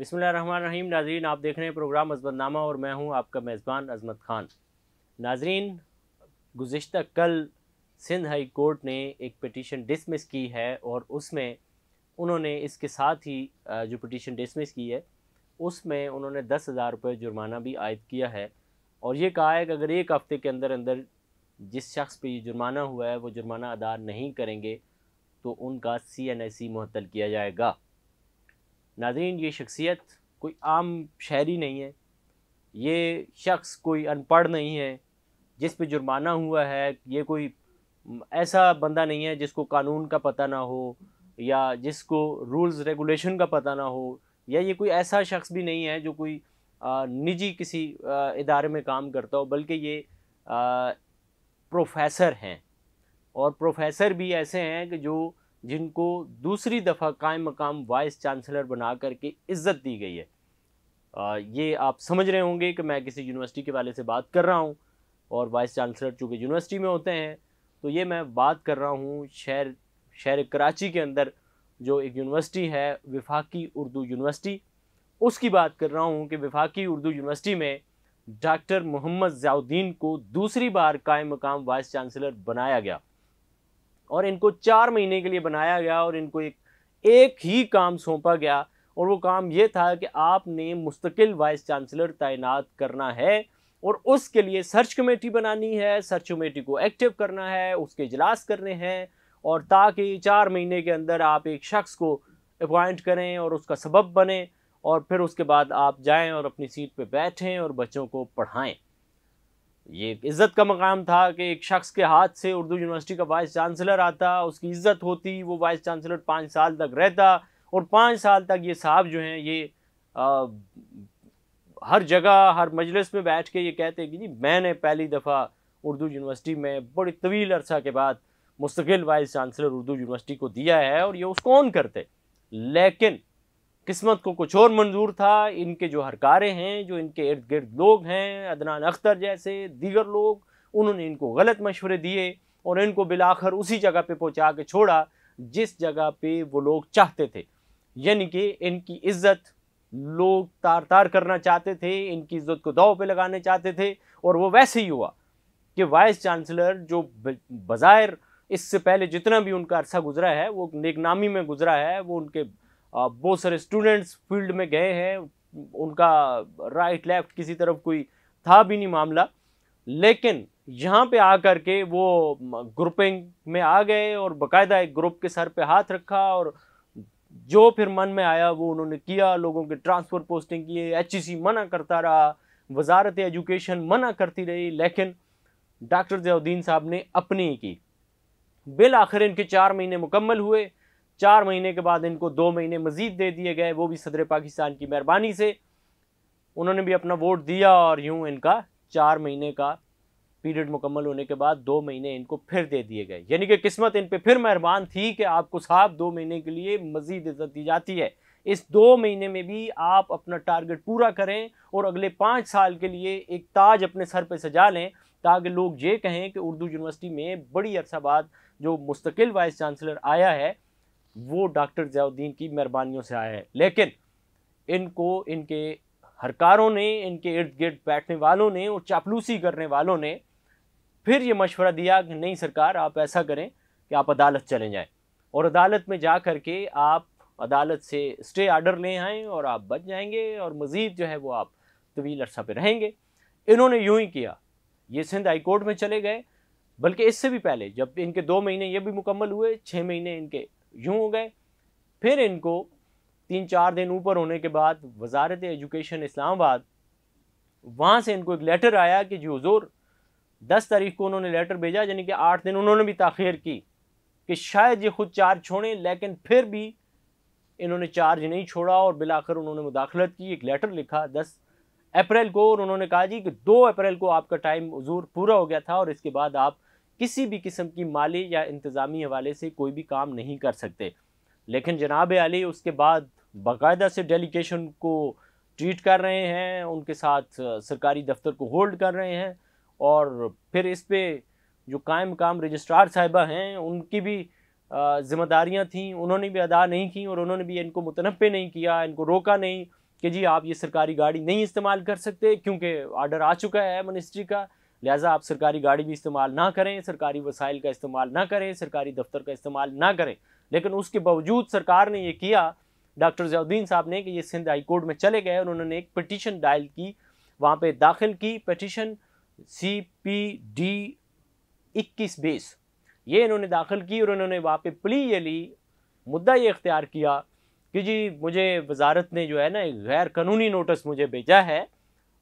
बिसमीम नाजरीन आप देख रहे हैं प्रोग्राम अजमतनामा और मैं हूं आपका मेज़बान अजमत खान नाजरीन गुज्त कल सिंध हाई कोर्ट ने एक पटिशन डिसमिस की है और उसमें उन्होंने इसके साथ ही जो पटिशन डिसमिस की है उसमें उन्होंने दस हज़ार रुपये जुर्माना भी आयद किया है और ये कहा है कि अगर एक हफ़्ते के अंदर अंदर जिस शख्स पर ये जुर्माना हुआ है वो जुर्माना अदा नहीं करेंगे तो उनका सी एन आई सी मुअतल किया जाएगा नाजीन ये शख्सियत कोई आम शहरी नहीं है ये शख्स कोई अनपढ़ नहीं है जिस पे जुर्माना हुआ है ये कोई ऐसा बंदा नहीं है जिसको कानून का पता ना हो या जिसको रूल्स रेगुलेशन का पता ना हो या ये कोई ऐसा शख्स भी नहीं है जो कोई निजी किसी इदारे में काम करता हो बल्कि ये प्रोफेसर हैं और प्रोफेसर भी ऐसे हैं कि जो जिनको दूसरी दफ़ा कायम मकाम वाइस चांसलर बना करके इज़्ज़त दी गई है आ, ये आप समझ रहे होंगे कि मैं किसी यूनिवर्सिटी के वाले से बात कर रहा हूँ और वाइस चांसलर चूँकि यूनिवर्सिटी में होते हैं तो ये मैं बात कर रहा हूँ शहर शहर कराची के अंदर जो एक यूनिवर्सिटी है विफाकी उर्दू यूनिवर्सिटी उसकी बात कर रहा हूँ कि विफाकी उर्दू यूनिवर्सिटी में डॉक्टर मोहम्मद जयाउद्दीन को दूसरी बार कायम मकाम वाइस चांसलर बनाया गया और इनको चार महीने के लिए बनाया गया और इनको एक एक ही काम सौंपा गया और वो काम ये था कि आपने मुस्तकिल वाइस चांसलर तैनात करना है और उसके लिए सर्च कमेटी बनानी है सर्च कमेटी को एक्टिव करना है उसके इजलास करने हैं और ताकि चार महीने के अंदर आप एक शख्स को अपॉइंट करें और उसका सबब बने और फिर उसके बाद आप जाएं और अपनी सीट पे बैठें और बच्चों को पढ़ाएं ये इज़्ज़त का मकाम था कि एक शख्स के हाथ से उर्दू यूनिवर्सिटी का वाइस चांसलर आता उसकी इज़्ज़त होती वो वाइस चांसलर पाँच साल तक रहता और पाँच साल तक ये साहब जो हैं ये आ, हर जगह हर मजलिस में बैठ के ये कहते कि जी मैंने पहली दफ़ा उर्दू यूनिवर्सिटी में बड़ी तवील अरसा के बाद मुस्तकिल वाइस चांसलर उर्दू यूनिवर्सिटी को दिया है और ये उसको ऑन करते लेकिन किस्मत को कुछ और मंजूर था इनके जो हरकारे हैं जो इनके इर्द गिर्द लोग हैं अदनान अख्तर जैसे दीगर लोग उन्होंने इनको गलत मशवरे दिए और इनको बिलाखर उसी जगह पे पहुंचा के छोड़ा जिस जगह पे वो लोग चाहते थे यानी कि इनकी इज्जत लोग तार तार करना चाहते थे इनकी इज्जत को दाव पे लगाने चाहते थे और वो वैसे ही हुआ कि वाइस चांसलर जो बाज़ाहिर इससे पहले जितना भी उनका अरसा गुजरा है वो नेकनामी में गुजरा है वो उनके बहुत सारे स्टूडेंट्स फील्ड में गए हैं उनका राइट लेफ्ट किसी तरफ कोई था भी नहीं मामला लेकिन यहाँ पे आ कर के वो ग्रुपिंग में आ गए और बकायदा एक ग्रुप के सर पे हाथ रखा और जो फिर मन में आया वो उन्होंने किया लोगों के ट्रांसफ़र पोस्टिंग किए एच e मना करता रहा वजारत एजुकेशन मना करती रही लेकिन डॉक्टर जयाउद्दीन साहब ने अपनी ही की बिल आखिर इनके चार महीने मुकम्मल हुए चार महीने के बाद इनको दो महीने मज़ीद दे दिए गए वो भी सदर पाकिस्तान की मेहरबानी से उन्होंने भी अपना वोट दिया और यूँ इनका चार महीने का पीरियड मुकम्मल होने के बाद दो महीने इनको फिर दे दिए गए यानी कि किस्मत इन पर फिर मेहरबान थी कि आपको साहब दो महीने के लिए मज़ीद इज्जत दी जाती है इस दो महीने में भी आप अपना टारगेट पूरा करें और अगले पाँच साल के लिए एक ताज अपने सर पर सजा लें ताकि लोग ये कहें कि उर्दू यूनिवर्सिटी में बड़ी अरसा बाद जो मुस्तकिल वाइस चांसलर आया है वो डॉक्टर जयाउद्दीन की मेहरबानियों से आया है लेकिन इनको इनके हरकारों ने इनके इर्द गिर्द बैठने वालों ने और चापलूसी करने वालों ने फिर ये मशवरा दिया कि नहीं सरकार आप ऐसा करें कि आप अदालत चले जाएं और अदालत में जा कर के आप अदालत से स्टे आर्डर ले आएँ और आप बच जाएंगे और मज़ीद जो है वो आप तवील अरसा पर रहेंगे इन्होंने यूँ ही किया ये सिंध हाई कोर्ट में चले गए बल्कि इससे भी पहले जब इनके दो महीने ये भी मुकम्मल हुए छः महीने इनके यूँ हो गए फिर इनको तीन चार दिन ऊपर होने के बाद वजारत एजुकेशन इस्लामाबाद वहाँ से इनको एक लेटर आया कि जी हजूर दस तारीख को उन्होंने लेटर भेजा यानी कि आठ दिन उन्होंने भी ताखिर की कि शायद ये खुद चार्ज छोड़ें लेकिन फिर भी इन्होंने चार्ज नहीं छोड़ा और बिलाकर उन्होंने मुदाखलत की एक लेटर लिखा दस अप्रैल को और उन्होंने कहा जी कि दो अप्रैल को आपका टाइम हजूर पूरा हो गया था और इसके बाद आप किसी भी किस्म की माली या इंतज़ामी हवाले से कोई भी काम नहीं कर सकते लेकिन जनाब अली उसके बाद बाकायदा से डेलीगेशन को ट्रीट कर रहे हैं उनके साथ सरकारी दफ्तर को होल्ड कर रहे हैं और फिर इस पर जो कायम काम रजिस्ट्रार साहिबा हैं उनकी भी जिम्मेदारियां थीं उन्होंने भी अदा नहीं की और उन्होंने भी इनको मुतनफ़ नहीं किया इनको रोका नहीं कि जी आप ये सरकारी गाड़ी नहीं इस्तेमाल कर सकते क्योंकि आर्डर आ चुका है मिनिस्ट्री का लिहाजा आप सरकारी गाड़ी भी इस्तेमाल ना करें सरकारी वसाइल का इस्तेमाल ना करें सरकारी दफ्तर का इस्तेमाल ना करें लेकिन उसके बावजूद सरकार ने यह किया डॉक्टर जयाउद्दीन साहब ने कि ये सिंध हाई कोर्ट में चले गए और उन्होंने एक पटिशन डायल की वहाँ पे दाखिल की पटिशन सी पी डी इक्कीस बेस ये इन्होंने दाखिल की और उन्होंने वहाँ पे प्ली ये ली मुद्दा ये इख्तियार किया कि जी मुझे वजारत ने जो है ना गैर कानूनी नोटिस मुझे भेजा है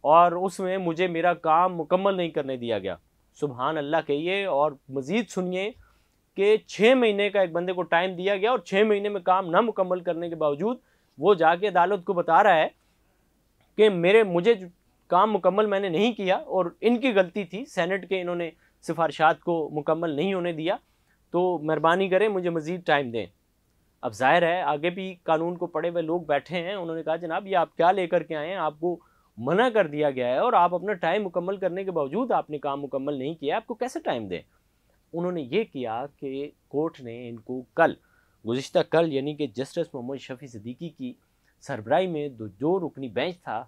और उसमें मुझे मेरा काम मुकम्मल नहीं करने दिया गया सुबहान अल्लाह कहिए और मज़ीद सुनिए कि छः महीने का एक बंदे को टाइम दिया गया और छः महीने में काम ना मुकम्मल करने के बावजूद वो जाके अदालत को बता रहा है कि मेरे मुझे काम मुकम्मल मैंने नहीं किया और इनकी गलती थी सेनेट के इन्होंने सिफारशात को मुकम्मल नहीं होने दिया तो मेहरबानी करें मुझे मज़ीद टाइम दें अब जाहिर है आगे भी कानून को पढ़े हुए लोग बैठे हैं उन्होंने कहा जनाब ये आप क्या लेकर के आए हैं आपको मना कर दिया गया है और आप अपना टाइम मुकम्मल करने के बावजूद आपने काम मुकम्मल नहीं किया आपको कैसे टाइम दें उन्होंने ये किया कि कोर्ट ने इनको कल गुज्त कल यानी कि जस्टिस मोहम्मद शफी सदीकी की सरबराही में दो जो रुकनी बेंच था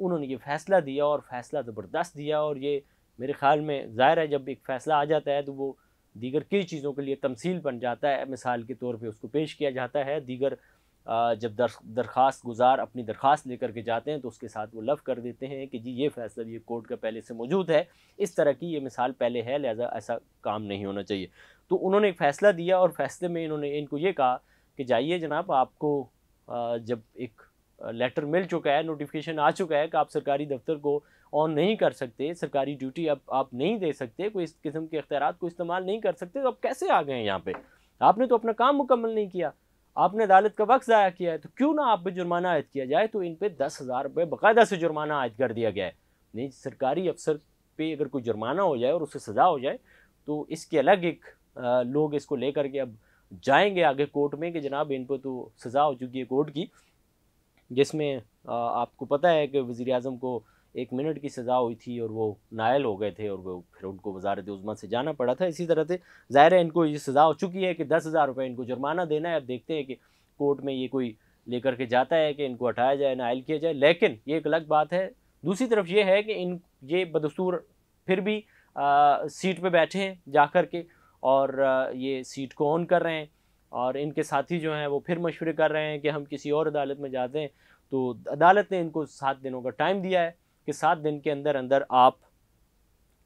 उन्होंने ये फ़ैसला दिया और फ़ैसला ज़बरदस्त दिया और ये मेरे ख़्याल में ज़ाहिर है जब एक फ़ैसला आ जाता है तो वो दीगर कई चीज़ों के लिए तमसील बन जाता है मिसाल के तौर पे उसको पेश किया जाता है दीगर जब दर दरख्वास्त गुजार अपनी दरख्वास्त लेकर के जाते हैं तो उसके साथ वो लफ कर देते हैं कि जी ये फैसला ये कोर्ट का पहले से मौजूद है इस तरह की ये मिसाल पहले है लिहाजा ऐसा काम नहीं होना चाहिए तो उन्होंने एक फ़ैसला दिया और फैसले में इन्होंने इनको ये कहा कि जाइए जनाब आपको जब एक लेटर मिल चुका है नोटिफिकेशन आ चुका है कि आप सरकारी दफ्तर को ऑन नहीं कर सकते सरकारी ड्यूटी अब आप नहीं दे सकते कोई इस किस्म के अख्तियार को इस्तेमाल नहीं कर सकते तो आप कैसे आ गए हैं यहाँ पर आपने तो अपना काम मुकम्मल नहीं किया आपने अदालत का वक्त ज़ाया किया है तो क्यों ना आप पर जुर्माना आयद किया जाए तो इन पर दस हज़ार रुपये बाकायदा से जुर्माना आयद कर दिया गया है नहीं सरकारी अफसर पे अगर कोई जुर्माना हो जाए और उससे सज़ा हो जाए तो इसके अलग एक लोग इसको लेकर के अब जाएंगे आगे कोर्ट में कि जनाब इन पर तो सज़ा हो चुकी है कोर्ट की जिसमें आपको पता है कि वज़ी अजम को एक मिनट की सज़ा हुई थी और वो नायल हो गए थे और वो फिर उनको वजारत उजमा से जाना पड़ा था इसी तरह से ज़ाहिर है इनको ये सज़ा हो चुकी है कि दस हज़ार रुपये इनको जुर्माना देना है अब देखते हैं कि कोर्ट में ये कोई लेकर के जाता है कि इनको हटाया जाए नायल किया जाए लेकिन ये एक अलग बात है दूसरी तरफ ये है कि इन ये बदस्तूर फिर भी आ, सीट पर बैठे हैं जा कर के और ये सीट को ऑन कर रहे हैं और इनके साथी जो हैं वो फिर मशवरे कर रहे हैं कि हम किसी और अदालत में जाते हैं तो अदालत ने इनको सात दिनों का टाइम दिया है कि सात दिन के अंदर अंदर आप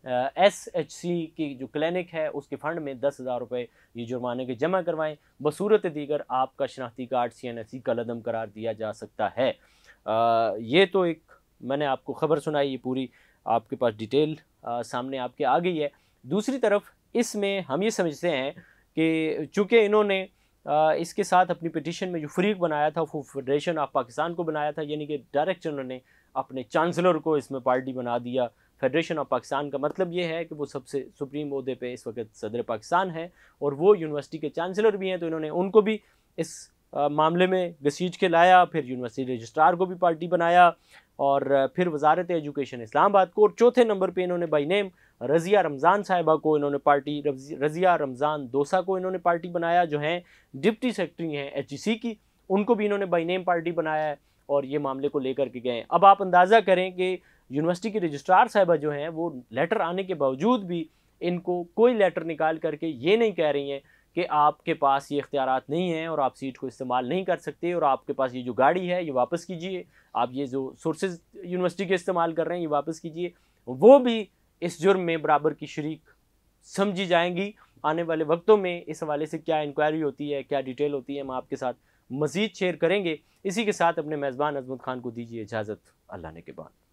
एस एच सी की जो क्लिनिक है उसके फंड में दस हज़ार रुपये ये जुर्माने के जमा करवाएं बसूरत दीगर आपका शनाख्ती card C N S C का लदम करार दिया जा सकता है आ, ये तो एक मैंने आपको ख़बर सुनाई ये पूरी आपके पास डिटेल आ, सामने आपके आ गई है दूसरी तरफ इसमें हम ये समझते हैं कि चूँकि इन्होंने आ, इसके साथ अपनी पिटिशन में जो फरीक बनाया था वो फेडरेशन ऑफ पाकिस्तान को बनाया था यानी कि डायरेक्ट उन्होंने अपने चांसलर को इसमें पार्टी बना दिया फेडरेशन ऑफ पाकिस्तान का मतलब ये है कि वो सबसे सुप्रीम अहदे पे इस वक्त सदर पाकिस्तान है और वो यूनिवर्सिटी के चांसलर भी हैं तो इन्होंने उनको भी इस आ, मामले में घसीट के लाया फिर यूनिवर्सिटी रजिस्ट्रार को भी पार्टी बनाया और फिर वजारत एजुकेशन इस्लामाबाद को और चौथे नंबर पे इन्होंने बाई नेम रज़िया रमज़ान साहिबा को इन्होंने पार्टी रज़िया रमज़ान दोसा को इन्होंने पार्टी बनाया जो हैं डिप्टी सेक्रेटरी हैं एच की उनको भी इन्होंने बाई नेम पार्टी बनाया है और ये मामले को लेकर के गए अब आप अंदाज़ा करें कि यूनिवर्सिटी के रजिस्ट्रार साहबा जो हैं वो लेटर आने के बावजूद भी इनको कोई लेटर निकाल करके ये नहीं कह रही हैं कि आपके पास ये इख्तियार नहीं हैं और आप सीट को इस्तेमाल नहीं कर सकते और आपके पास ये जो गाड़ी है ये वापस कीजिए आप ये जो सोर्सेज यूनिवर्सिटी के इस्तेमाल कर रहे हैं ये वापस कीजिए वो भी इस जुर्म में बराबर की शरीक समझी जाएंगी आने वाले वक्तों में इस हवाले से क्या इंक्वायरी होती है क्या डिटेल होती है हम आपके साथ मज़ीद शेयर करेंगे इसी के साथ अपने मेज़बान अजमत खान को दीजिए इजाज़त अल्लाह ने के बाद